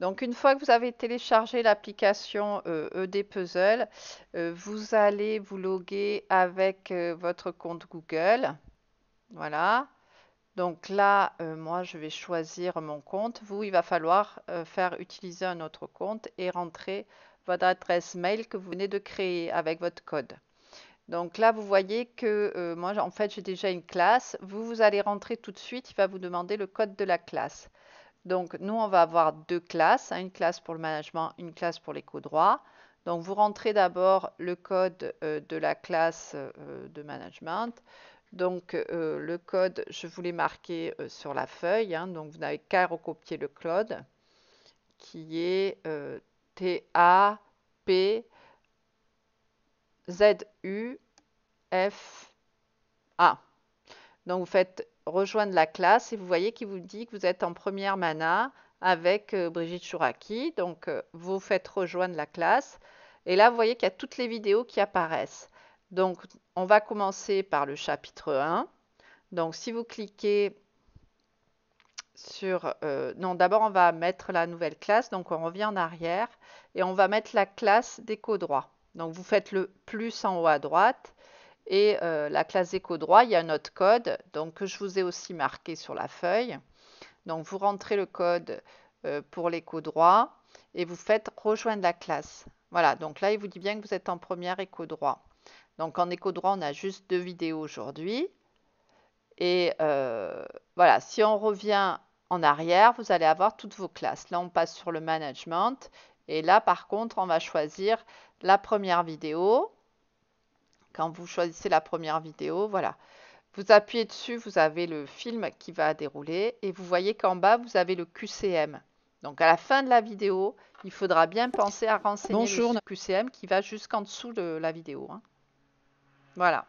Donc une fois que vous avez téléchargé l'application ED euh, e Puzzle, euh, vous allez vous loguer avec euh, votre compte Google. Voilà. Donc là, moi, je vais choisir mon compte. Vous, il va falloir faire utiliser un autre compte et rentrer votre adresse mail que vous venez de créer avec votre code. Donc là, vous voyez que moi, en fait, j'ai déjà une classe. Vous, vous allez rentrer tout de suite. Il va vous demander le code de la classe. Donc, nous, on va avoir deux classes, hein, une classe pour le management, une classe pour l'éco-droit. Donc, vous rentrez d'abord le code euh, de la classe euh, de management. Donc, euh, le code, je vous l'ai marqué sur la feuille. Hein. donc, vous n'avez qu'à recopier le code qui est T-A-P-Z-U-F-A. Donc, vous faites rejoindre la classe et vous voyez qu'il vous dit que vous êtes en première mana avec euh, Brigitte Chouraki. Donc, euh, vous faites rejoindre la classe. Et là, vous voyez qu'il y a toutes les vidéos qui apparaissent. Donc, on va commencer par le chapitre 1. Donc, si vous cliquez sur... Euh, non, d'abord, on va mettre la nouvelle classe. Donc, on revient en arrière et on va mettre la classe d'éco-droit. Donc, vous faites le plus en haut à droite et euh, la classe éco-droit, il y a un autre code donc, que je vous ai aussi marqué sur la feuille. Donc vous rentrez le code euh, pour l'écho droit et vous faites rejoindre la classe. Voilà, donc là, il vous dit bien que vous êtes en première écho droit Donc en éco-droit, on a juste deux vidéos aujourd'hui. Et euh, voilà, si on revient en arrière, vous allez avoir toutes vos classes. Là, on passe sur le management. Et là, par contre, on va choisir la première vidéo quand vous choisissez la première vidéo, voilà. Vous appuyez dessus, vous avez le film qui va dérouler et vous voyez qu'en bas, vous avez le QCM. Donc à la fin de la vidéo, il faudra bien penser à renseigner le QCM qui va jusqu'en dessous de la vidéo. Hein. Voilà.